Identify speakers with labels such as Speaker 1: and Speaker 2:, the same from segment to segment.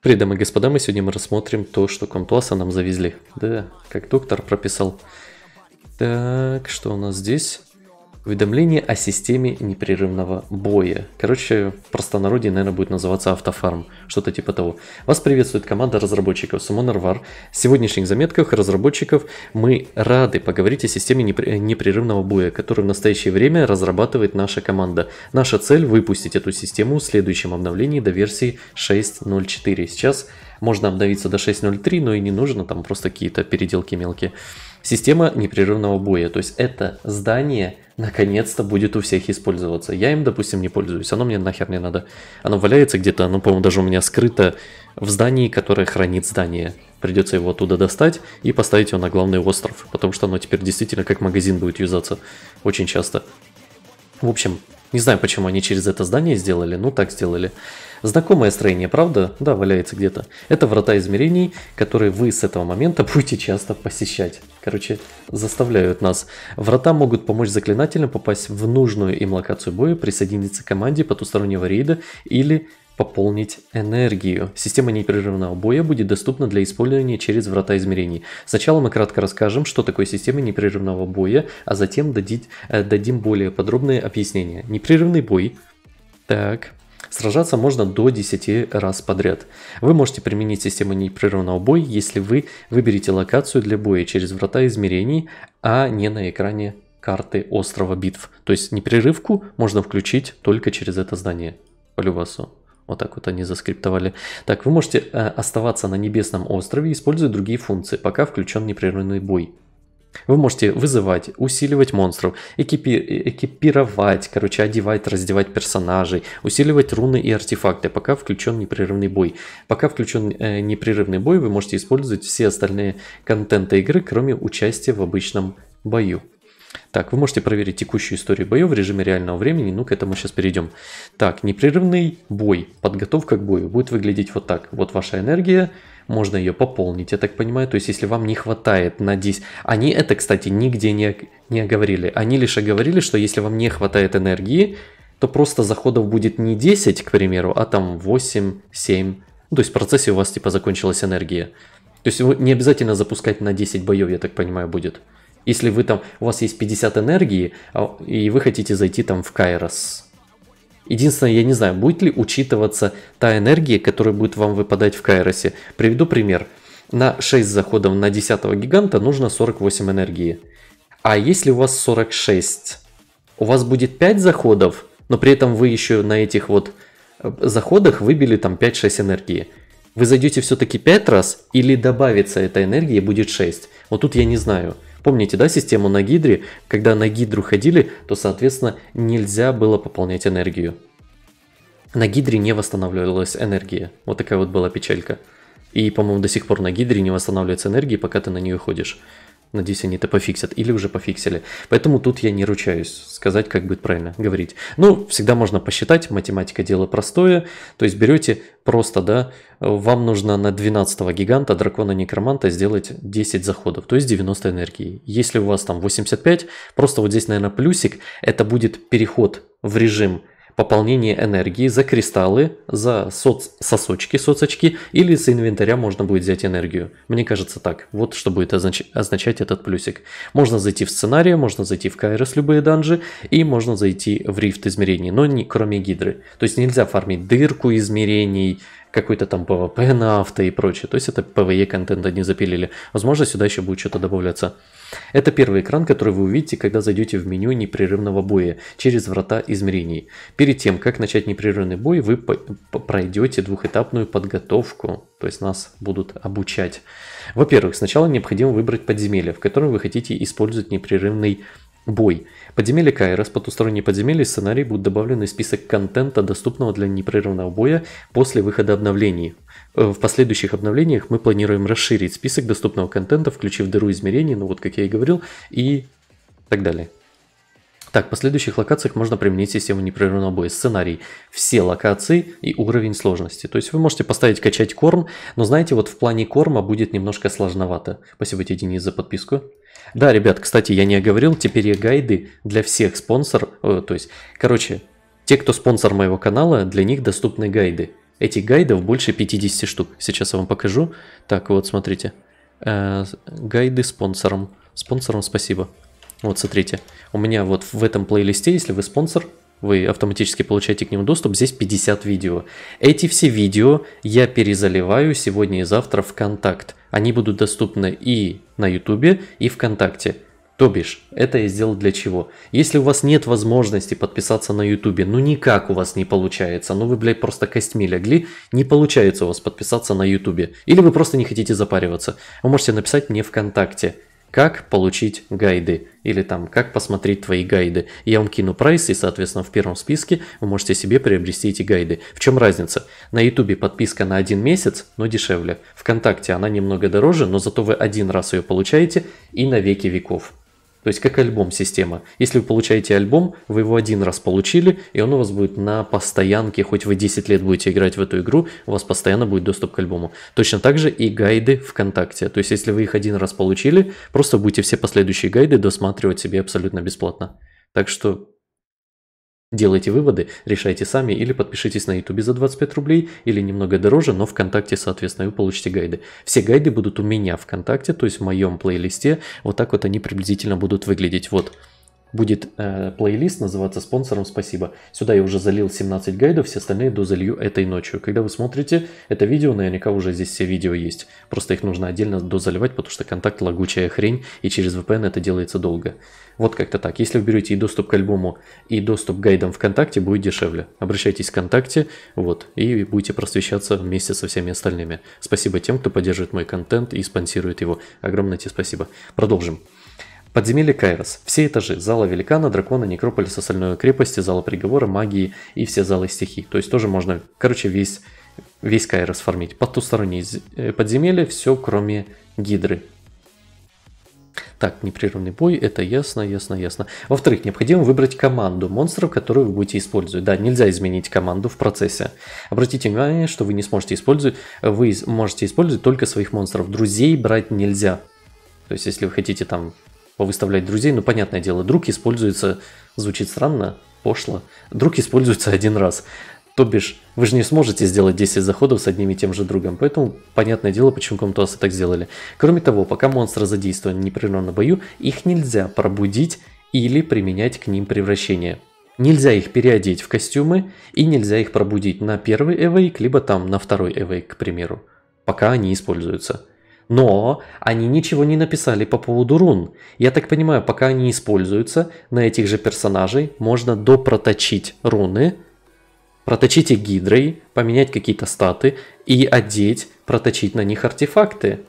Speaker 1: Привет, дамы и господа, мы сегодня мы рассмотрим то, что Комтуаса нам завезли. Да, как доктор прописал. Так, что у нас здесь? Уведомление о системе непрерывного боя. Короче, в простонародье, наверное, будет называться автофарм, что-то типа того. Вас приветствует команда разработчиков Summoner War. В сегодняшних заметках разработчиков мы рады поговорить о системе непрерывного боя, которую в настоящее время разрабатывает наша команда. Наша цель выпустить эту систему в следующем обновлении до версии 6.04. Сейчас можно обновиться до 6.03, но и не нужно, там просто какие-то переделки мелкие. Система непрерывного боя, то есть это здание наконец-то будет у всех использоваться. Я им, допустим, не пользуюсь, оно мне нахер не надо. Оно валяется где-то, оно, по-моему, даже у меня скрыто в здании, которое хранит здание. Придется его оттуда достать и поставить его на главный остров, потому что оно теперь действительно как магазин будет юзаться очень часто. В общем, не знаю, почему они через это здание сделали, но так сделали. Знакомое строение, правда? Да, валяется где-то. Это врата измерений, которые вы с этого момента будете часто посещать. Короче, заставляют нас. Врата могут помочь заклинателям попасть в нужную им локацию боя, присоединиться к команде потустороннего рейда или пополнить энергию. Система непрерывного боя будет доступна для использования через врата измерений. Сначала мы кратко расскажем, что такое система непрерывного боя, а затем дадить, э, дадим более подробные объяснения. Непрерывный бой. Так, Сражаться можно до 10 раз подряд. Вы можете применить систему непрерывного боя, если вы выберете локацию для боя через врата измерений, а не на экране карты острова битв. То есть непрерывку можно включить только через это здание. Полюбасу. Вот так вот они заскриптовали. Так, вы можете э, оставаться на небесном острове, используя другие функции, пока включен непрерывный бой. Вы можете вызывать, усиливать монстров, экипи экипировать, короче, одевать, раздевать персонажей, усиливать руны и артефакты, пока включен непрерывный бой. Пока включен э, непрерывный бой, вы можете использовать все остальные контенты игры, кроме участия в обычном бою. Так, вы можете проверить текущую историю боев в режиме реального времени, ну к этому сейчас перейдем. Так, непрерывный бой, подготовка к бою будет выглядеть вот так. Вот ваша энергия, можно ее пополнить, я так понимаю. То есть, если вам не хватает на 10... Они это, кстати, нигде не, не оговорили. Они лишь оговорили, что если вам не хватает энергии, то просто заходов будет не 10, к примеру, а там 8, 7. Ну, то есть в процессе у вас типа закончилась энергия. То есть не обязательно запускать на 10 боев, я так понимаю, будет. Если вы там, у вас есть 50 энергии, а, и вы хотите зайти там в Кайрос, Единственное, я не знаю, будет ли учитываться та энергия, которая будет вам выпадать в Кайросе. Приведу пример. На 6 заходов на 10 гиганта нужно 48 энергии. А если у вас 46, у вас будет 5 заходов, но при этом вы еще на этих вот э, заходах выбили там 5-6 энергии. Вы зайдете все-таки 5 раз или добавится эта энергия и будет 6? Вот тут я не знаю. Помните, да, систему на гидре? Когда на гидру ходили, то, соответственно, нельзя было пополнять энергию. На гидре не восстанавливалась энергия. Вот такая вот была печалька. И, по-моему, до сих пор на гидре не восстанавливается энергия, пока ты на нее ходишь. Надеюсь, они это пофиксят или уже пофиксили. Поэтому тут я не ручаюсь сказать, как будет правильно говорить. Ну, всегда можно посчитать, математика дело простое. То есть берете просто, да, вам нужно на 12 гиганта дракона некроманта сделать 10 заходов, то есть 90 энергии. Если у вас там 85, просто вот здесь, наверное, плюсик, это будет переход в режим пополнение энергии за кристаллы, за соц... сосочки, соцочки, или с инвентаря можно будет взять энергию. Мне кажется так. Вот что будет означ... означать этот плюсик. Можно зайти в сценарий, можно зайти в Кайрос любые данжи, и можно зайти в рифт измерений, но не кроме гидры. То есть нельзя фармить дырку измерений, какой-то там PvP на авто и прочее. То есть это PvE контент они запилили. Возможно, сюда еще будет что-то добавляться. Это первый экран, который вы увидите, когда зайдете в меню непрерывного боя через врата измерений. Перед тем, как начать непрерывный бой, вы пройдете двухэтапную подготовку, то есть нас будут обучать. Во-первых, сначала необходимо выбрать подземелье, в котором вы хотите использовать непрерывный Бой. Подземелье Кайрос, потусторонние подземелья и сценарий будут добавлены в список контента, доступного для непрерывного боя после выхода обновлений. Э, в последующих обновлениях мы планируем расширить список доступного контента, включив дыру измерений, ну вот как я и говорил, и так далее. Так, в последующих локациях можно применить систему непрерывного боя, сценарий, все локации и уровень сложности. То есть вы можете поставить качать корм, но знаете, вот в плане корма будет немножко сложновато. Спасибо тебе, Денис, за подписку. Да, ребят, кстати, я не оговорил, теперь я гайды для всех спонсор, э, то есть, короче, те, кто спонсор моего канала, для них доступны гайды. Этих гайдов больше 50 штук. Сейчас я вам покажу. Так, вот, смотрите. Э, гайды спонсором. Спонсорам спасибо. Вот, смотрите, у меня вот в этом плейлисте, если вы спонсор, вы автоматически получаете к нему доступ, здесь 50 видео. Эти все видео я перезаливаю сегодня и завтра в контакт. Они будут доступны и на ютубе, и ВКонтакте. То бишь, это я сделал для чего? Если у вас нет возможности подписаться на ютубе, ну никак у вас не получается, ну вы, блядь, просто костьми легли, не получается у вас подписаться на ютубе. Или вы просто не хотите запариваться. Вы можете написать мне ВКонтакте как получить гайды или там как посмотреть твои гайды. Я вам кину прайс и, соответственно, в первом списке вы можете себе приобрести эти гайды. В чем разница? На ютубе подписка на один месяц, но дешевле. Вконтакте она немного дороже, но зато вы один раз ее получаете и на веки веков. То есть как альбом система. Если вы получаете альбом, вы его один раз получили, и он у вас будет на постоянке, хоть вы 10 лет будете играть в эту игру, у вас постоянно будет доступ к альбому. Точно так же и гайды ВКонтакте. То есть если вы их один раз получили, просто будете все последующие гайды досматривать себе абсолютно бесплатно. Так что Делайте выводы, решайте сами или подпишитесь на YouTube за 25 рублей или немного дороже, но ВКонтакте, соответственно, вы получите гайды. Все гайды будут у меня ВКонтакте, то есть в моем плейлисте. Вот так вот они приблизительно будут выглядеть. Вот. Будет э, плейлист называться «Спонсором спасибо». Сюда я уже залил 17 гайдов, все остальные дозалью этой ночью. Когда вы смотрите это видео, наверняка уже здесь все видео есть. Просто их нужно отдельно дозаливать, потому что контакт лагучая хрень, и через VPN это делается долго. Вот как-то так. Если вы берете и доступ к альбому, и доступ к гайдам ВКонтакте, будет дешевле. Обращайтесь ВКонтакте, вот, и будете просвещаться вместе со всеми остальными. Спасибо тем, кто поддерживает мой контент и спонсирует его. Огромное тебе спасибо. Продолжим. Подземелье Кайрос. Все этажи. Зала Великана, Дракона, Некрополиса, Сольной крепости, Зала Приговора, Магии и все залы стихий. То есть тоже можно, короче, весь, весь Кайрос фармить. Потусторонние э, подземелья, все кроме Гидры. Так, непрерывный бой, это ясно, ясно, ясно. Во-вторых, необходимо выбрать команду монстров, которую вы будете использовать. Да, нельзя изменить команду в процессе. Обратите внимание, что вы не сможете использовать, вы можете использовать только своих монстров. Друзей брать нельзя. То есть, если вы хотите там повыставлять друзей. Ну, понятное дело, друг используется, звучит странно, пошло. Друг используется один раз. То бишь, вы же не сможете сделать 10 заходов с одним и тем же другом, поэтому понятное дело, почему Комтуасы так сделали. Кроме того, пока монстры задействованы непрерывно в бою, их нельзя пробудить или применять к ним превращение. Нельзя их переодеть в костюмы и нельзя их пробудить на первый эвейк, либо там на второй эвейк, к примеру, пока они используются но они ничего не написали по поводу рун. Я так понимаю, пока они используются, на этих же персонажей можно допроточить руны, проточить их гидрой, поменять какие-то статы и одеть, проточить на них артефакты.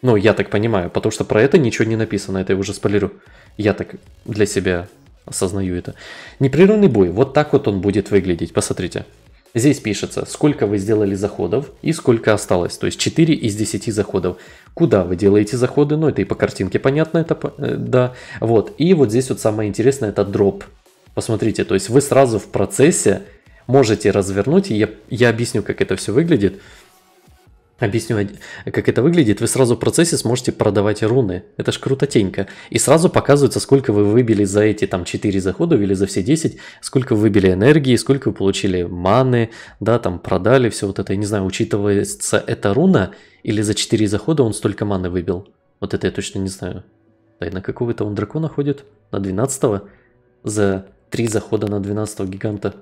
Speaker 1: Ну, я так понимаю, потому что про это ничего не написано, это я уже спойлерю. Я так для себя осознаю это. Непрерывный бой, вот так вот он будет выглядеть, посмотрите. Здесь пишется, сколько вы сделали заходов и сколько осталось, то есть 4 из 10 заходов. Куда вы делаете заходы, ну это и по картинке понятно, это э, да. Вот, и вот здесь вот самое интересное, это дроп. Посмотрите, то есть вы сразу в процессе можете развернуть, я, я объясню, как это все выглядит. Объясню, как это выглядит. Вы сразу в процессе сможете продавать руны. Это ж крутотенько. И сразу показывается, сколько вы выбили за эти там 4 захода или за все 10, сколько вы выбили энергии, сколько вы получили маны, да, там продали, все вот это. Я не знаю, учитывается эта руна или за 4 захода он столько маны выбил. Вот это я точно не знаю. Да и на какого-то он дракона ходит? На 12 -го? За 3 захода на 12 гиганта.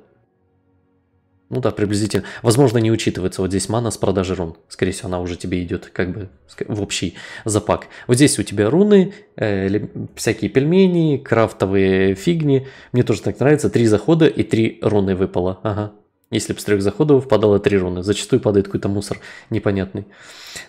Speaker 1: Ну да, приблизительно. Возможно, не учитывается вот здесь мана с продажи рун. Скорее всего, она уже тебе идет как бы в общий запак. Вот здесь у тебя руны, э, всякие пельмени, крафтовые фигни. Мне тоже так нравится. Три захода и три руны выпало. Ага, если бы с трех заходов впадало три руны. Зачастую падает какой-то мусор непонятный.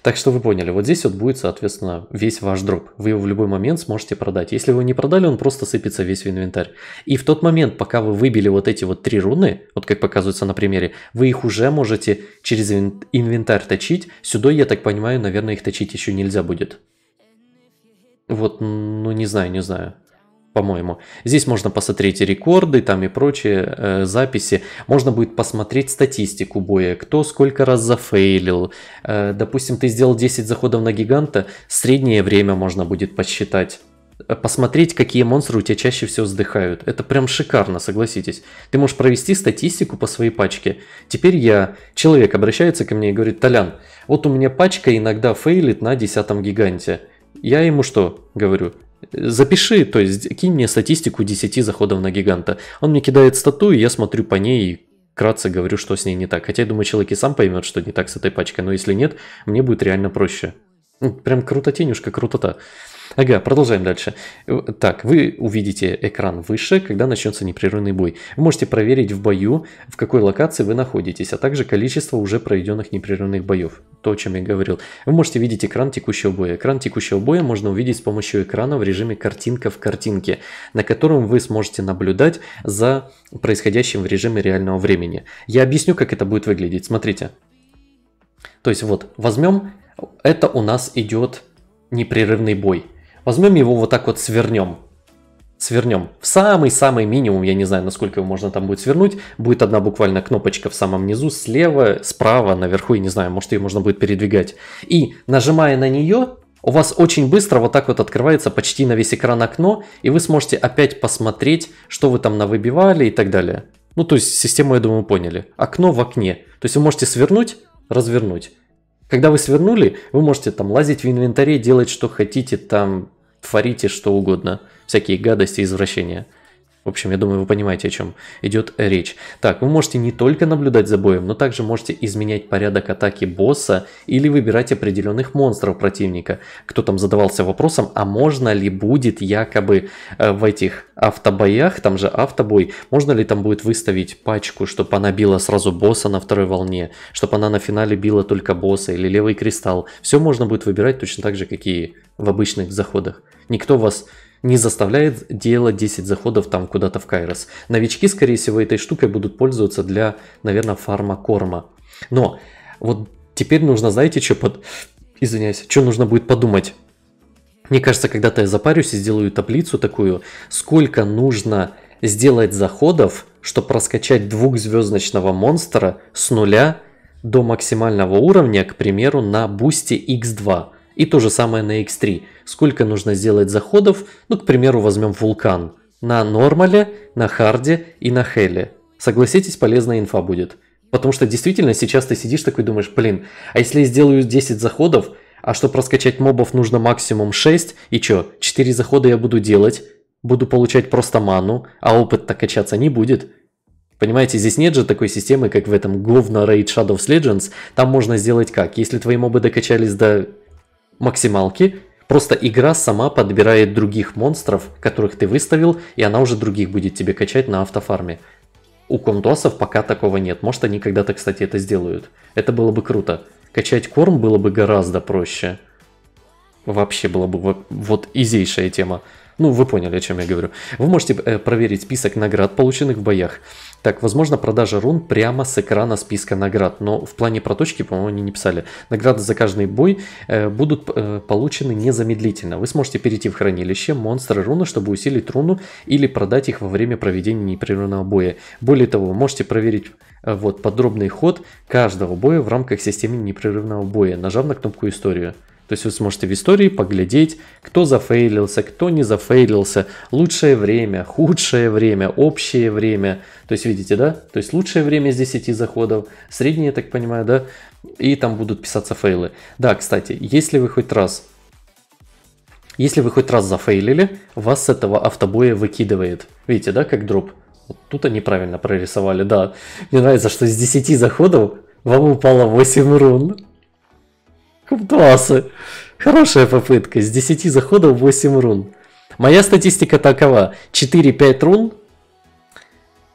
Speaker 1: Так что вы поняли, вот здесь вот будет, соответственно, весь ваш дроп. Вы его в любой момент сможете продать. Если вы его не продали, он просто сыпется весь в инвентарь. И в тот момент, пока вы выбили вот эти вот три руны, вот как показывается на примере, вы их уже можете через инвентарь точить. Сюда, я так понимаю, наверное, их точить еще нельзя будет. Вот, ну не знаю, не знаю по-моему. Здесь можно посмотреть рекорды там и прочие э, записи. Можно будет посмотреть статистику боя, кто сколько раз зафейлил. Э, допустим, ты сделал 10 заходов на гиганта, среднее время можно будет посчитать. Э, посмотреть, какие монстры у тебя чаще всего вздыхают. Это прям шикарно, согласитесь. Ты можешь провести статистику по своей пачке. Теперь я... Человек обращается ко мне и говорит, Толян, вот у меня пачка иногда фейлит на 10 гиганте. Я ему что говорю? Запиши, то есть кинь мне статистику 10 заходов на гиганта. Он мне кидает стату, и я смотрю по ней и кратце говорю, что с ней не так. Хотя я думаю, человек и сам поймет, что не так с этой пачкой, но если нет, мне будет реально проще. Ну, прям круто тенюшка, крутота. Ага, продолжаем дальше. Э, так, вы увидите экран выше, когда начнется непрерывный бой. Вы можете проверить в бою, в какой локации вы находитесь, а также количество уже проведенных непрерывных боев. То, о чем я говорил. Вы можете видеть экран текущего боя. Экран текущего боя можно увидеть с помощью экрана в режиме картинка в картинке, на котором вы сможете наблюдать за происходящим в режиме реального времени. Я объясню, как это будет выглядеть. Смотрите. То есть вот, возьмем, это у нас идет непрерывный бой. Возьмем его вот так вот свернем. Свернем в самый-самый минимум, я не знаю, насколько его можно там будет свернуть. Будет одна буквально кнопочка в самом низу, слева, справа, наверху, я не знаю, может ее можно будет передвигать. И нажимая на нее, у вас очень быстро вот так вот открывается почти на весь экран окно, и вы сможете опять посмотреть, что вы там навыбивали и так далее. Ну, то есть систему, я думаю, поняли. Окно в окне. То есть вы можете свернуть, развернуть. Когда вы свернули, вы можете там лазить в инвентаре, делать что хотите, там творите что угодно, всякие гадости, извращения. В общем, я думаю, вы понимаете, о чем идет речь. Так, вы можете не только наблюдать за боем, но также можете изменять порядок атаки босса или выбирать определенных монстров противника. Кто там задавался вопросом, а можно ли будет якобы э, в этих автобоях, там же автобой, можно ли там будет выставить пачку, чтобы она била сразу босса на второй волне, чтобы она на финале била только босса или левый кристалл. Все можно будет выбирать точно так же, как и в обычных заходах. Никто вас не заставляет делать 10 заходов там куда-то в Кайрос. Новички, скорее всего, этой штукой будут пользоваться для, наверное, фарма-корма. Но вот теперь нужно, знаете, что под... Извиняюсь, что нужно будет подумать? Мне кажется, когда-то я запарюсь и сделаю таблицу такую, сколько нужно сделать заходов, чтобы раскачать двухзвездочного монстра с нуля до максимального уровня, к примеру, на бусте x2. И то же самое на X3. Сколько нужно сделать заходов, ну, к примеру, возьмем вулкан. На нормале, на харде и на хеле. Согласитесь, полезная инфа будет. Потому что действительно сейчас ты сидишь такой думаешь, блин, а если я сделаю 10 заходов, а чтобы раскачать мобов нужно максимум 6, и чё, 4 захода я буду делать, буду получать просто ману, а опыт-то качаться не будет. Понимаете, здесь нет же такой системы, как в этом говно Raid Shadows Legends, там можно сделать как, если твои мобы докачались до максималки, просто игра сама подбирает других монстров, которых ты выставил, и она уже других будет тебе качать на автофарме. У комдосов пока такого нет. Может, они когда-то, кстати, это сделают. Это было бы круто. Качать корм было бы гораздо проще. Вообще было бы вот изейшая тема. Ну, вы поняли, о чем я говорю. Вы можете э, проверить список наград, полученных в боях. Так, возможно, продажа рун прямо с экрана списка наград, но в плане проточки, по-моему, они не писали. Награды за каждый бой э, будут э, получены незамедлительно. Вы сможете перейти в хранилище монстры руны, чтобы усилить руну или продать их во время проведения непрерывного боя. Более того, вы можете проверить э, вот подробный ход каждого боя в рамках системы непрерывного боя, нажав на кнопку «Историю». То есть вы сможете в истории поглядеть, кто зафейлился, кто не зафейлился, лучшее время, худшее время, общее время. То есть видите, да? То есть лучшее время из 10 заходов, среднее, я так понимаю, да? И там будут писаться фейлы. Да, кстати, если вы хоть раз если вы хоть раз зафейлили, вас с этого автобоя выкидывает. Видите, да, как дроп? Вот тут они правильно прорисовали, да. Мне нравится, что из 10 заходов вам упало 8 рун. Кубдасы. Хорошая попытка. С 10 заходов 8 рун. Моя статистика такова. 4-5 рун,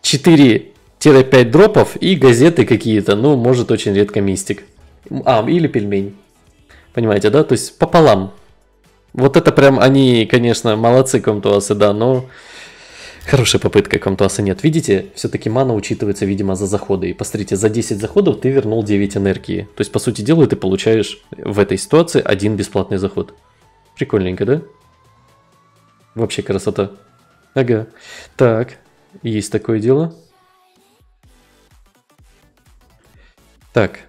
Speaker 1: 4-5 дропов и газеты какие-то. Ну, может, очень редко мистик. А, или пельмень. Понимаете, да? То есть пополам. Вот это прям они, конечно, молодцы, Комтуасы, да, но Хорошая попытка Камтуаса нет. Видите, все-таки мана учитывается, видимо, за заходы. И посмотрите, за 10 заходов ты вернул 9 энергии. То есть, по сути дела, ты получаешь в этой ситуации один бесплатный заход. Прикольненько, да? Вообще красота. Ага. Так, есть такое дело. Так,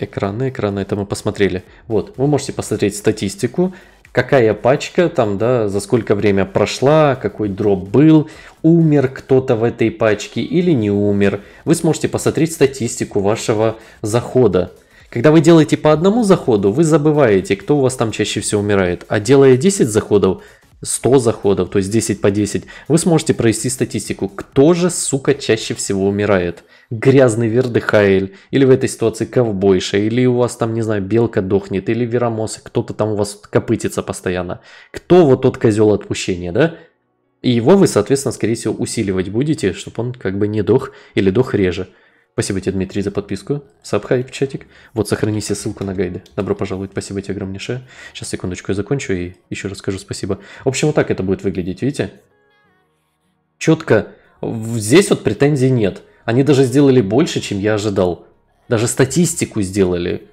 Speaker 1: экраны, экраны, это мы посмотрели. Вот, вы можете посмотреть статистику какая пачка там, да, за сколько время прошла, какой дроп был, умер кто-то в этой пачке или не умер. Вы сможете посмотреть статистику вашего захода. Когда вы делаете по одному заходу, вы забываете, кто у вас там чаще всего умирает. А делая 10 заходов, 100 заходов, то есть 10 по 10, вы сможете провести статистику, кто же, сука, чаще всего умирает. Грязный вердыхаэль, или в этой ситуации ковбойша, или у вас там, не знаю, белка дохнет, или веромос, кто-то там у вас копытится постоянно. Кто вот тот козел отпущения, да? И его вы, соответственно, скорее всего, усиливать будете, чтобы он как бы не дох или дох реже. Спасибо тебе, Дмитрий, за подписку. Сабхайп, чатик. Вот, сохрани себе ссылку на гайды. Добро пожаловать. Спасибо тебе огромнейшее. Сейчас, секундочку, я закончу и еще раз скажу спасибо. В общем, вот так это будет выглядеть, видите? Четко. Здесь вот претензий нет. Они даже сделали больше, чем я ожидал. Даже статистику сделали,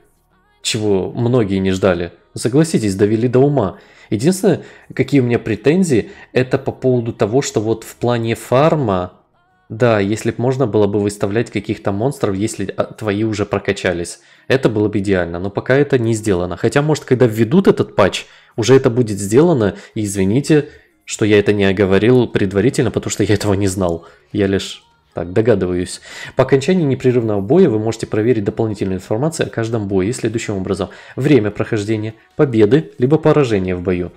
Speaker 1: чего многие не ждали. Согласитесь, довели до ума. Единственное, какие у меня претензии, это по поводу того, что вот в плане фарма да, если бы можно было бы выставлять каких-то монстров, если а, твои уже прокачались. Это было бы идеально, но пока это не сделано. Хотя, может, когда введут этот патч, уже это будет сделано, и извините, что я это не оговорил предварительно, потому что я этого не знал. Я лишь так, догадываюсь. По окончании непрерывного боя вы можете проверить дополнительную информацию о каждом бое следующим образом. Время прохождения, победы, либо поражения в бою.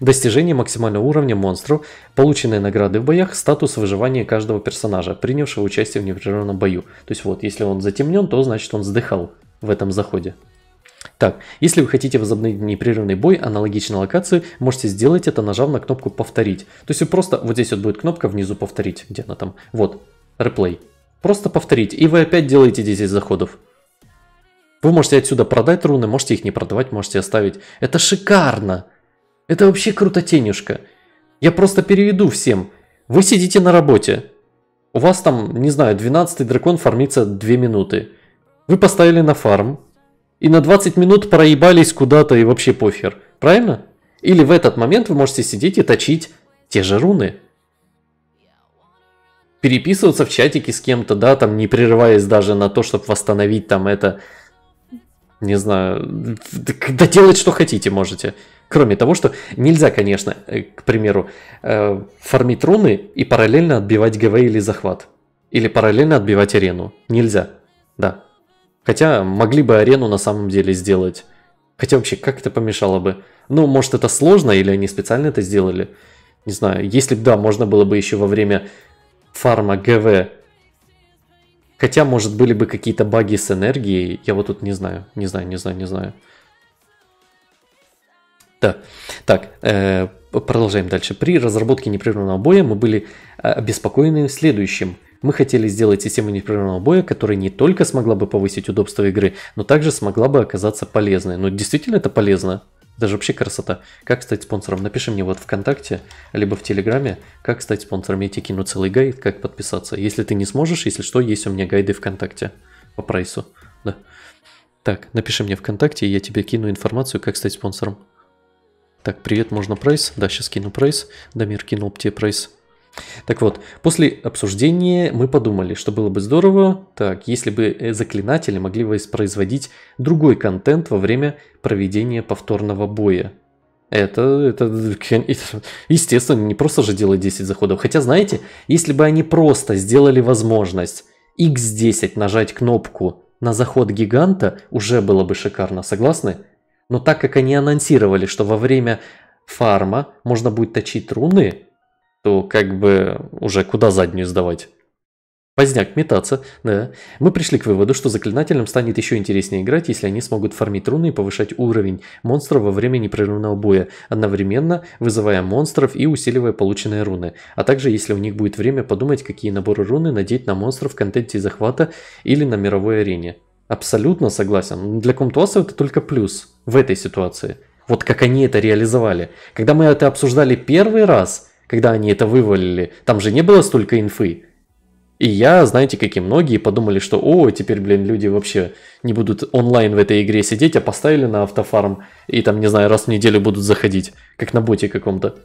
Speaker 1: Достижение максимального уровня монстру, полученные награды в боях, статус выживания каждого персонажа, принявшего участие в непрерывном бою. То есть вот, если он затемнен, то значит он сдыхал в этом заходе. Так, если вы хотите возобновить непрерывный бой, аналогично локации, можете сделать это, нажав на кнопку «Повторить». То есть вы просто, вот здесь вот будет кнопка внизу «Повторить», где она там, вот, «Реплей». Просто повторить, и вы опять делаете 10 заходов. Вы можете отсюда продать руны, можете их не продавать, можете оставить. Это шикарно! Это вообще круто, тенюшка. Я просто переведу всем. Вы сидите на работе. У вас там, не знаю, 12 дракон фармится 2 минуты. Вы поставили на фарм. И на 20 минут проебались куда-то и вообще пофер. Правильно? Или в этот момент вы можете сидеть и точить те же руны. Переписываться в чатике с кем-то, да, там не прерываясь даже на то, чтобы восстановить там это не знаю, да делать что хотите можете. Кроме того, что нельзя, конечно, э, к примеру, э, фармить руны и параллельно отбивать ГВ или захват. Или параллельно отбивать арену. Нельзя, да. Хотя могли бы арену на самом деле сделать. Хотя вообще, как это помешало бы? Ну, может это сложно, или они специально это сделали? Не знаю, если бы да, можно было бы еще во время фарма ГВ Хотя, может, были бы какие-то баги с энергией. Я вот тут не знаю, не знаю, не знаю, не знаю. Да. Так, э, продолжаем дальше. При разработке непрерывного боя мы были э, обеспокоены следующим. Мы хотели сделать систему непрерывного боя, которая не только смогла бы повысить удобство игры, но также смогла бы оказаться полезной. Но ну, действительно это полезно? Даже вообще красота. Как стать спонсором? Напиши мне вот ВКонтакте, либо в Телеграме, как стать спонсором. Я тебе кину целый гайд, как подписаться. Если ты не сможешь, если что, есть у меня гайды ВКонтакте по прайсу. Да. Так, напиши мне ВКонтакте, и я тебе кину информацию, как стать спонсором. Так, привет, можно прайс? Да, сейчас кину прайс. Дамир кинул тебе прайс. Так вот, после обсуждения мы подумали, что было бы здорово, так, если бы э, заклинатели могли воспроизводить другой контент во время проведения повторного боя. Это, это, естественно, не просто же делать 10 заходов. Хотя, знаете, если бы они просто сделали возможность X10 нажать кнопку на заход гиганта, уже было бы шикарно, согласны? Но так как они анонсировали, что во время фарма можно будет точить руны, то как бы уже куда заднюю сдавать. Поздняк метаться, да. Мы пришли к выводу, что заклинателям станет еще интереснее играть, если они смогут фармить руны и повышать уровень монстра во время непрерывного боя, одновременно вызывая монстров и усиливая полученные руны. А также если у них будет время подумать, какие наборы руны надеть на монстров в контенте захвата или на мировой арене. Абсолютно согласен. Для Комтуаса это только плюс в этой ситуации. Вот как они это реализовали. Когда мы это обсуждали первый раз – когда они это вывалили, там же не было столько инфы. И я, знаете, как и многие, подумали, что о, теперь, блин, люди вообще не будут онлайн в этой игре сидеть, а поставили на автофарм и там, не знаю, раз в неделю будут заходить, как на боте каком-то.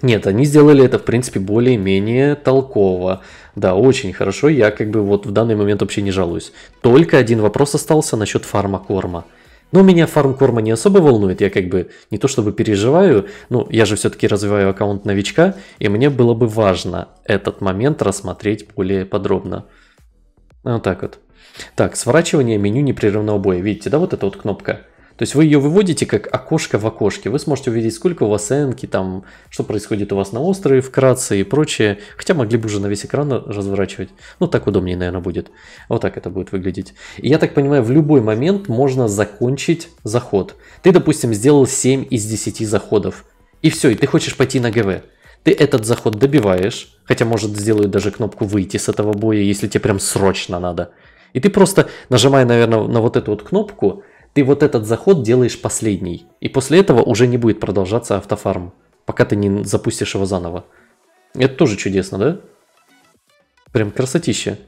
Speaker 1: Нет, они сделали это, в принципе, более-менее толково. Да, очень хорошо, я как бы вот в данный момент вообще не жалуюсь. Только один вопрос остался насчет фармакорма. корма но меня фарм корма не особо волнует, я как бы не то чтобы переживаю, ну я же все-таки развиваю аккаунт новичка, и мне было бы важно этот момент рассмотреть более подробно. Вот так вот. Так, сворачивание меню непрерывного боя. Видите, да, вот эта вот кнопка – то есть вы ее выводите как окошко в окошке. Вы сможете увидеть, сколько у вас энки, там, что происходит у вас на острове вкратце и прочее. Хотя могли бы уже на весь экран разворачивать. Ну, так удобнее, наверное, будет. Вот так это будет выглядеть. И я так понимаю, в любой момент можно закончить заход. Ты, допустим, сделал 7 из 10 заходов. И все, и ты хочешь пойти на ГВ. Ты этот заход добиваешь, хотя может сделают даже кнопку выйти с этого боя, если тебе прям срочно надо. И ты просто, нажимая, наверное, на вот эту вот кнопку, ты вот этот заход делаешь последний. И после этого уже не будет продолжаться автофарм, пока ты не запустишь его заново. Это тоже чудесно, да? Прям красотища.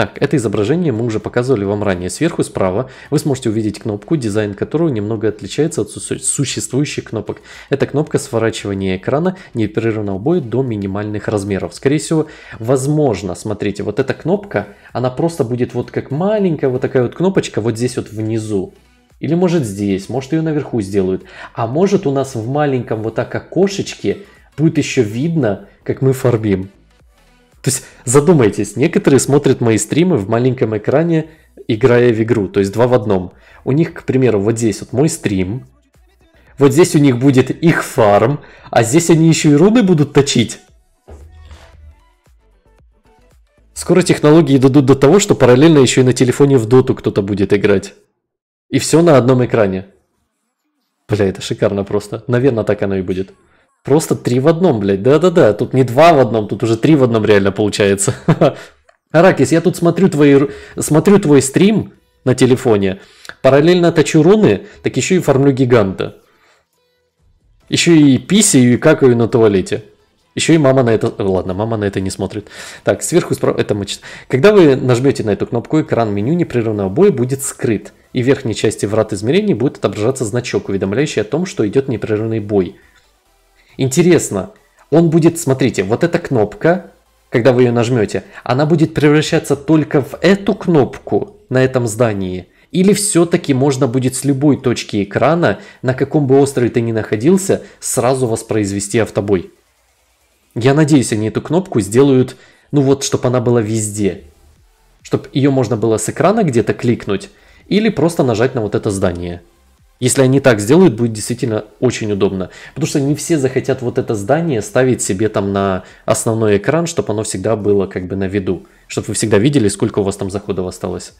Speaker 1: Так, это изображение мы уже показывали вам ранее. Сверху справа вы сможете увидеть кнопку, дизайн которую немного отличается от существующих кнопок. Это кнопка сворачивания экрана непрерывного боя до минимальных размеров. Скорее всего, возможно, смотрите, вот эта кнопка, она просто будет вот как маленькая вот такая вот кнопочка вот здесь вот внизу. Или может здесь, может ее наверху сделают. А может у нас в маленьком вот так окошечке будет еще видно, как мы фарбим. То есть задумайтесь, некоторые смотрят мои стримы в маленьком экране, играя в игру, то есть два в одном. У них, к примеру, вот здесь вот мой стрим, вот здесь у них будет их фарм, а здесь они еще и руны будут точить. Скоро технологии дадут до того, что параллельно еще и на телефоне в доту кто-то будет играть. И все на одном экране. Бля, это шикарно просто. Наверное, так оно и будет. Просто три в одном, блядь. Да-да-да, тут не два в одном, тут уже три в одном реально получается. Аракис, я тут смотрю, твои, смотрю твой стрим на телефоне, параллельно точу руны, так еще и фармлю гиганта. Еще и писаю и какаю на туалете. Еще и мама на это... Ладно, мама на это не смотрит. Так, сверху справа... Это мы... Когда вы нажмете на эту кнопку, экран меню непрерывного боя будет скрыт. И в верхней части врат измерений будет отображаться значок, уведомляющий о том, что идет непрерывный бой – Интересно, он будет, смотрите, вот эта кнопка, когда вы ее нажмете, она будет превращаться только в эту кнопку на этом здании. Или все-таки можно будет с любой точки экрана, на каком бы острове ты ни находился, сразу воспроизвести автобой. Я надеюсь, они эту кнопку сделают, ну вот, чтобы она была везде. Чтобы ее можно было с экрана где-то кликнуть или просто нажать на вот это здание. Если они так сделают, будет действительно очень удобно. Потому что не все захотят вот это здание ставить себе там на основной экран, чтобы оно всегда было как бы на виду. Чтобы вы всегда видели, сколько у вас там заходов осталось.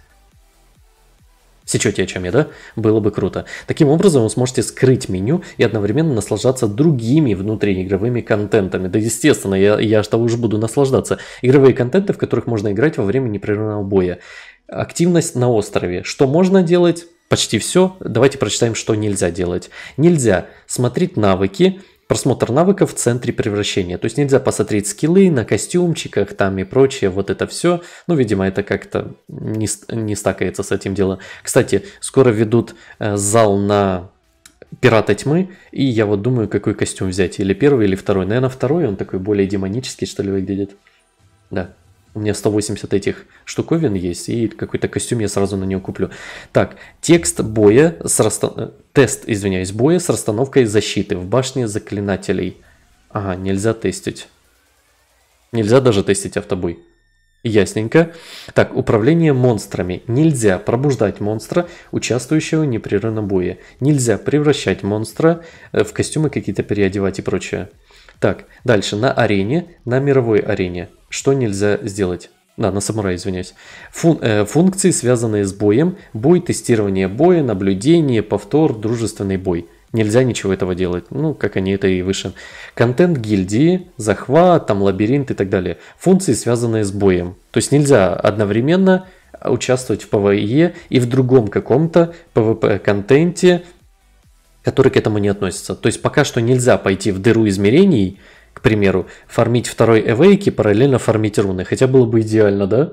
Speaker 1: Сечете о чем я, да? Было бы круто. Таким образом вы сможете скрыть меню и одновременно наслаждаться другими внутриигровыми контентами. Да естественно, я, я того уж буду наслаждаться. Игровые контенты, в которых можно играть во время непрерывного боя. Активность на острове. Что можно делать? почти все. Давайте прочитаем, что нельзя делать. Нельзя смотреть навыки, просмотр навыков в центре превращения. То есть нельзя посмотреть скиллы на костюмчиках там и прочее, вот это все. Ну, видимо, это как-то не, не стакается с этим делом. Кстати, скоро ведут э, зал на Пирата Тьмы, и я вот думаю, какой костюм взять, или первый, или второй. Наверное, второй, он такой более демонический, что ли, выглядит. Да. У меня 180 этих штуковин есть, и какой-то костюм я сразу на нее куплю. Так, текст боя с расстан... Э, тест, извиняюсь, боя с расстановкой защиты в башне заклинателей. Ага, нельзя тестить. Нельзя даже тестить автобой. Ясненько. Так, управление монстрами. Нельзя пробуждать монстра, участвующего в непрерывном бое. Нельзя превращать монстра э, в костюмы какие-то переодевать и прочее. Так, дальше, на арене, на мировой арене, что нельзя сделать? Да, на самурай, извиняюсь. Фун, э, функции, связанные с боем, бой, тестирование боя, наблюдение, повтор, дружественный бой. Нельзя ничего этого делать, ну, как они это и выше. Контент гильдии, захват, там лабиринт и так далее. Функции, связанные с боем. То есть нельзя одновременно участвовать в ПВЕ и в другом каком-то ПВП-контенте, которые к этому не относятся. То есть пока что нельзя пойти в дыру измерений, к примеру, фармить второй эвейк и параллельно фармить руны. Хотя было бы идеально, да?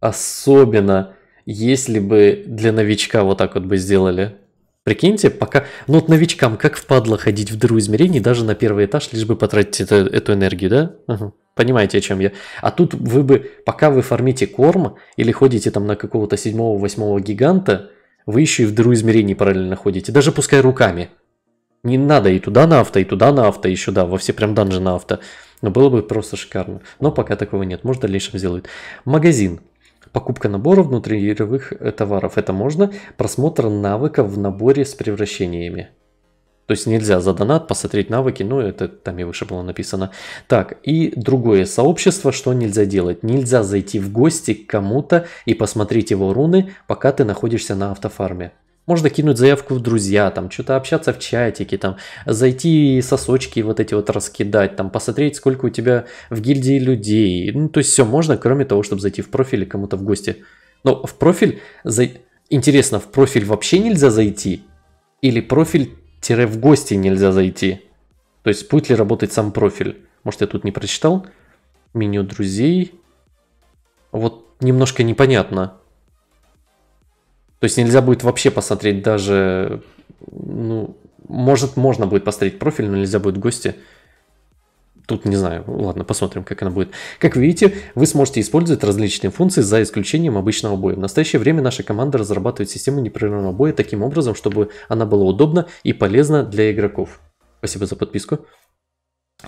Speaker 1: Особенно, если бы для новичка вот так вот бы сделали. Прикиньте, пока... Ну вот новичкам как впадло ходить в дыру измерений даже на первый этаж, лишь бы потратить это, эту энергию, да? Угу. Понимаете, о чем я? А тут вы бы, пока вы фармите корм или ходите там на какого-то седьмого-восьмого гиганта, вы еще и в дыру измерений параллельно ходите, даже пускай руками. Не надо и туда на авто, и туда на авто, еще да, во все прям данжи на авто. Но ну, было бы просто шикарно. Но пока такого нет, может в дальнейшем сделают. Магазин. Покупка набора внутриигровых э, товаров. Это можно. Просмотр навыков в наборе с превращениями. То есть нельзя за донат посмотреть навыки, но ну, это там и выше было написано. Так, и другое сообщество, что нельзя делать. Нельзя зайти в гости к кому-то и посмотреть его руны, пока ты находишься на автофарме. Можно кинуть заявку в друзья, там что-то общаться в чатике, там зайти сосочки вот эти вот раскидать, там посмотреть, сколько у тебя в гильдии людей. Ну, то есть все можно, кроме того, чтобы зайти в профиль кому-то в гости. Но в профиль... За... Интересно, в профиль вообще нельзя зайти? Или профиль тире в гости нельзя зайти. То есть будет ли работать сам профиль? Может, я тут не прочитал? Меню друзей. Вот немножко непонятно. То есть нельзя будет вообще посмотреть даже... Ну, может, можно будет посмотреть профиль, но нельзя будет в гости. Тут не знаю, ладно, посмотрим, как она будет. Как видите, вы сможете использовать различные функции за исключением обычного боя. В настоящее время наша команда разрабатывает систему непрерывного боя таким образом, чтобы она была удобна и полезна для игроков. Спасибо за подписку.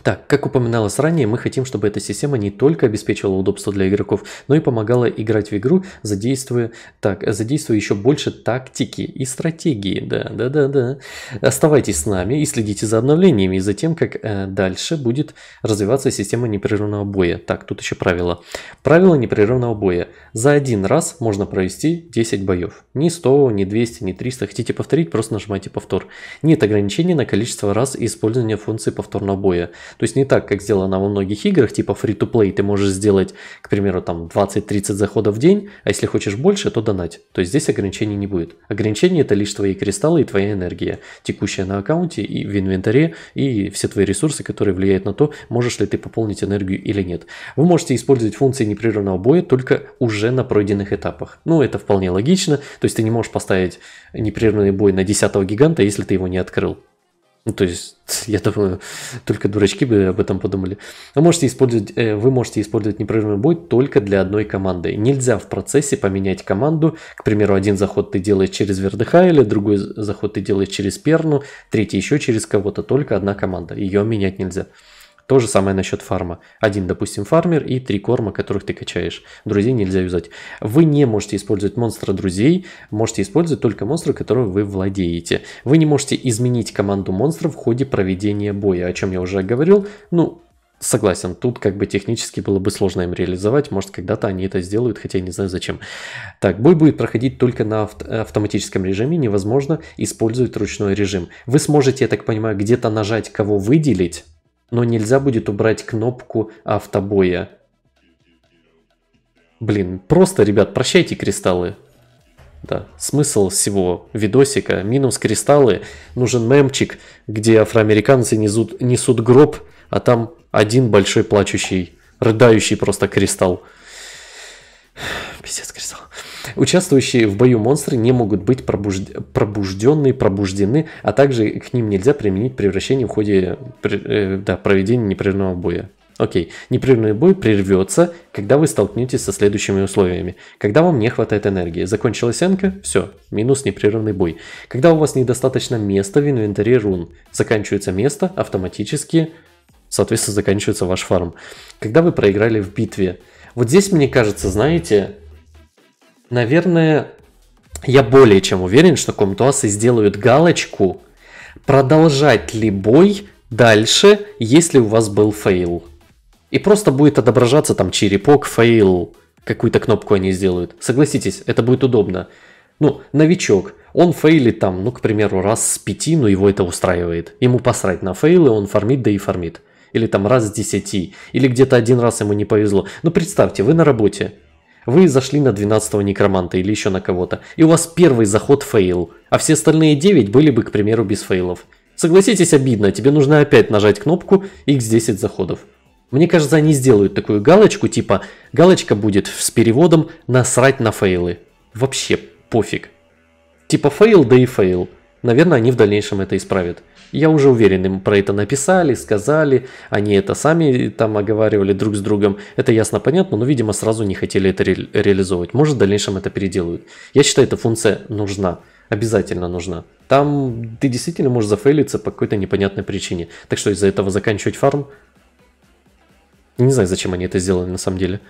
Speaker 1: Так, как упоминалось ранее, мы хотим, чтобы эта система не только обеспечивала удобство для игроков, но и помогала играть в игру, задействуя, так, задействуя еще больше тактики и стратегии. Да, да, да, да. Оставайтесь с нами и следите за обновлениями, и за тем, как э, дальше будет развиваться система непрерывного боя. Так, тут еще правило. Правило непрерывного боя. За один раз можно провести 10 боев. Ни 100, ни 200, ни 300. Хотите повторить, просто нажимайте повтор. Нет ограничений на количество раз использования функции повторного боя. То есть не так, как сделано во многих играх, типа free-to-play, ты можешь сделать, к примеру, там 20-30 заходов в день, а если хочешь больше, то донать. То есть здесь ограничений не будет. Ограничения это лишь твои кристаллы и твоя энергия, текущая на аккаунте и в инвентаре, и все твои ресурсы, которые влияют на то, можешь ли ты пополнить энергию или нет. Вы можете использовать функции непрерывного боя только уже на пройденных этапах. Ну, это вполне логично, то есть ты не можешь поставить непрерывный бой на 10 гиганта, если ты его не открыл. Ну, то есть, я думаю, только дурачки бы об этом подумали. Вы можете использовать, э, вы можете использовать непрерывный бой только для одной команды. Нельзя в процессе поменять команду. К примеру, один заход ты делаешь через ВРДХ, или другой заход ты делаешь через Перну, третий еще через кого-то. Только одна команда. Ее менять нельзя. То же самое насчет фарма. Один, допустим, фармер и три корма, которых ты качаешь. Друзей нельзя юзать. Вы не можете использовать монстра друзей, можете использовать только монстра, которым вы владеете. Вы не можете изменить команду монстра в ходе проведения боя, о чем я уже говорил. Ну, Согласен, тут как бы технически было бы сложно им реализовать, может когда-то они это сделают, хотя я не знаю зачем. Так, бой будет проходить только на авт автоматическом режиме, невозможно использовать ручной режим. Вы сможете, я так понимаю, где-то нажать кого выделить, но нельзя будет убрать кнопку автобоя. Блин, просто, ребят, прощайте кристаллы. Да, смысл всего видосика. Минус кристаллы. Нужен мемчик, где афроамериканцы несут, несут гроб, а там один большой плачущий, рыдающий просто кристалл. Пиздец, кристалл. Участвующие в бою монстры не могут быть пробужд... пробужденные, пробуждены, а также к ним нельзя применить превращение в ходе э, да, проведения непрерывного боя. Окей, непрерывный бой прервется, когда вы столкнетесь со следующими условиями. Когда вам не хватает энергии, закончилась энка, все, минус непрерывный бой. Когда у вас недостаточно места в инвентаре рун, заканчивается место, автоматически, соответственно, заканчивается ваш фарм. Когда вы проиграли в битве. Вот здесь, мне кажется, знаете, наверное, я более чем уверен, что Комтуасы сделают галочку продолжать ли бой дальше, если у вас был фейл. И просто будет отображаться там черепок, фейл, какую-то кнопку они сделают. Согласитесь, это будет удобно. Ну, новичок, он фейлит там, ну, к примеру, раз с пяти, но ну, его это устраивает. Ему посрать на фейлы, он фармит, да и фармит. Или там раз с десяти, или где-то один раз ему не повезло. Ну, представьте, вы на работе, вы зашли на 12-го некроманта или еще на кого-то, и у вас первый заход фейл, а все остальные 9 были бы, к примеру, без фейлов. Согласитесь, обидно, тебе нужно опять нажать кнопку x10 заходов. Мне кажется, они сделают такую галочку, типа галочка будет с переводом «насрать на фейлы». Вообще пофиг. Типа фейл, да и фейл. Наверное, они в дальнейшем это исправят. Я уже уверен, им про это написали, сказали, они это сами там оговаривали друг с другом. Это ясно понятно, но, видимо, сразу не хотели это ре- реализовывать. Может, в дальнейшем это переделают. Я считаю, эта функция нужна, обязательно нужна. Там ты действительно можешь зафейлиться по какой-то непонятной причине. Так что из-за этого заканчивать фарм? Не знаю, зачем они это сделали на самом деле.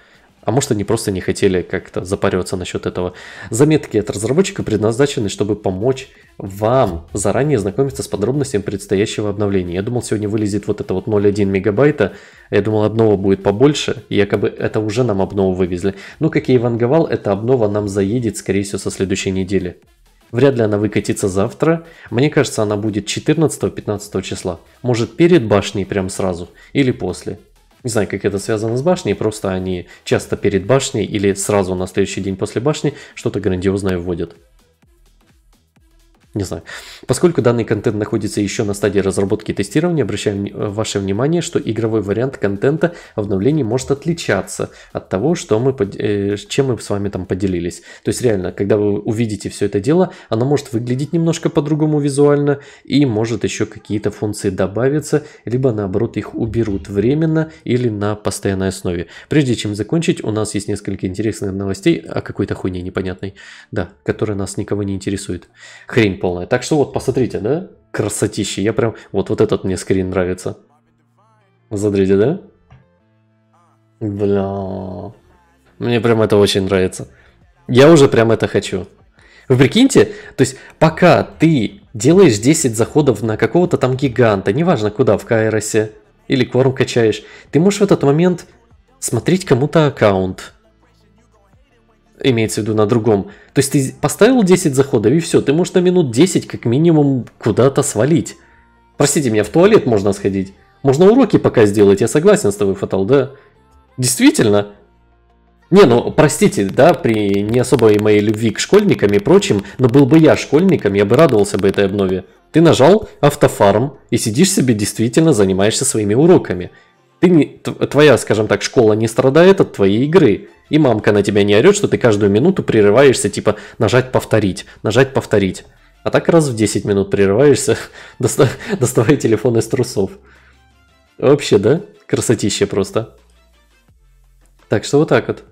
Speaker 1: А может они просто не хотели как-то запариваться насчет этого. Заметки от разработчика предназначены, чтобы помочь вам заранее знакомиться с подробностями предстоящего обновления. Я думал, сегодня вылезет вот это вот 0,1 мегабайта. Я думал, обнова будет побольше. Якобы это уже нам обнову вывезли. Ну как я и ванговал, эта обнова нам заедет, скорее всего, со следующей недели. Вряд ли она выкатится завтра. Мне кажется, она будет 14-15 числа. Может, перед башней прям сразу или после. Не знаю, как это связано с башней, просто они часто перед башней или сразу на следующий день после башни что-то грандиозное вводят. Не знаю. Поскольку данный контент находится еще на стадии разработки и тестирования, обращаем ваше внимание, что игровой вариант контента обновлений может отличаться от того, что мы, э, чем мы с вами там поделились. То есть реально, когда вы увидите все это дело, оно может выглядеть немножко по-другому визуально и может еще какие-то функции добавиться, либо наоборот их уберут временно или на постоянной основе. Прежде чем закончить, у нас есть несколько интересных новостей о какой-то хуйне непонятной, да, которая нас никого не интересует. Хрень полная. Так что вот, посмотрите, да? Красотища. Я прям... Вот, вот этот мне скрин нравится. Смотрите, да? Бля... Мне прям это очень нравится. Я уже прям это хочу. Вы прикиньте, то есть пока ты делаешь 10 заходов на какого-то там гиганта, неважно куда, в Кайросе или корм качаешь, ты можешь в этот момент смотреть кому-то аккаунт, имеется в виду на другом. То есть ты поставил 10 заходов и все, ты можешь на минут 10 как минимум куда-то свалить. Простите меня, в туалет можно сходить. Можно уроки пока сделать, я согласен с тобой, Фатал, да? Действительно? Не, ну, простите, да, при не особой моей любви к школьникам и прочим, но был бы я школьником, я бы радовался бы этой обнове. Ты нажал автофарм и сидишь себе действительно занимаешься своими уроками. Ты не, твоя, скажем так, школа не страдает от твоей игры. И мамка на тебя не орет, что ты каждую минуту прерываешься, типа нажать повторить, нажать повторить. А так раз в 10 минут прерываешься, доставай телефон из трусов. Вообще, да? Красотища просто. Так что вот так вот.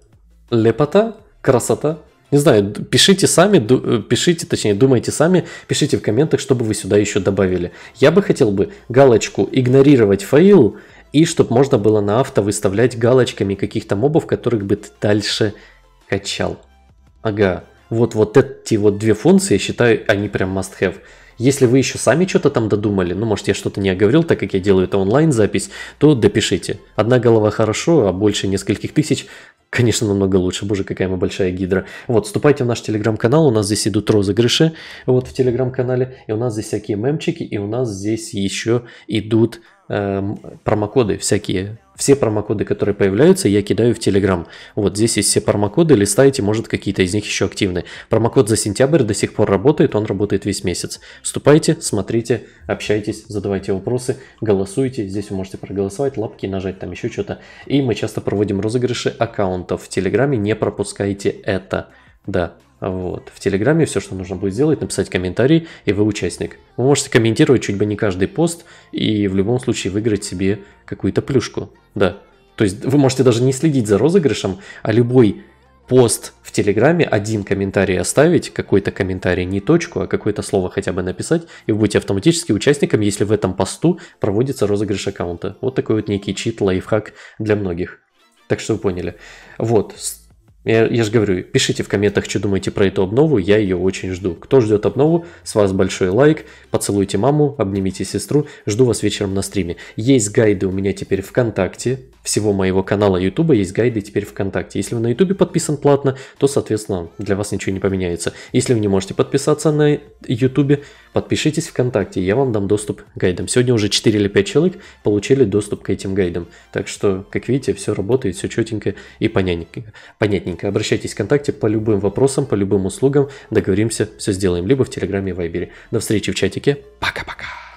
Speaker 1: Лепота, красота. Не знаю, пишите сами, э, пишите, точнее, думайте сами, пишите в комментах, чтобы вы сюда еще добавили. Я бы хотел бы галочку «Игнорировать файл» и чтобы можно было на авто выставлять галочками каких-то мобов, которых бы ты дальше качал. Ага, вот, вот эти вот две функции, я считаю, они прям must have. Если вы еще сами что-то там додумали, ну, может, я что-то не оговорил, так как я делаю это онлайн-запись, то допишите. Одна голова хорошо, а больше нескольких тысяч, конечно, намного лучше. Боже, какая мы большая гидра. Вот, вступайте в наш телеграм-канал, у нас здесь идут розыгрыши, вот в телеграм-канале, и у нас здесь всякие мемчики, и у нас здесь еще идут Эм, промокоды всякие. Все промокоды, которые появляются, я кидаю в Telegram. Вот здесь есть все промокоды, листайте, может какие-то из них еще активны. Промокод за сентябрь до сих пор работает, он работает весь месяц. Вступайте, смотрите, общайтесь, задавайте вопросы, голосуйте. Здесь вы можете проголосовать, лапки нажать, там еще что-то. И мы часто проводим розыгрыши аккаунтов в Телеграме, не пропускайте это. Да, вот. В Телеграме все, что нужно будет сделать, написать комментарий, и вы участник. Вы можете комментировать чуть бы не каждый пост, и в любом случае выиграть себе какую-то плюшку. Да. То есть вы можете даже не следить за розыгрышем, а любой пост в Телеграме, один комментарий оставить, какой-то комментарий, не точку, а какое-то слово хотя бы написать, и вы будете автоматически участником, если в этом посту проводится розыгрыш аккаунта. Вот такой вот некий чит, лайфхак для многих. Так что вы поняли. Вот, я, я же говорю, пишите в комментах, что думаете про эту обнову, я ее очень жду. Кто ждет обнову, с вас большой лайк, поцелуйте маму, обнимите сестру, жду вас вечером на стриме. Есть гайды у меня теперь ВКонтакте, всего моего канала YouTube есть гайды теперь ВКонтакте. Если вы на YouTube подписан платно, то, соответственно, для вас ничего не поменяется. Если вы не можете подписаться на YouTube, подпишитесь ВКонтакте, я вам дам доступ к гайдам. Сегодня уже 4 или 5 человек получили доступ к этим гайдам. Так что, как видите, все работает, все четенько и понятненько. понятненько. Обращайтесь в ВКонтакте по любым вопросам, по любым услугам, договоримся, все сделаем, либо в Телеграме и Вайбере. До встречи в чатике, пока-пока!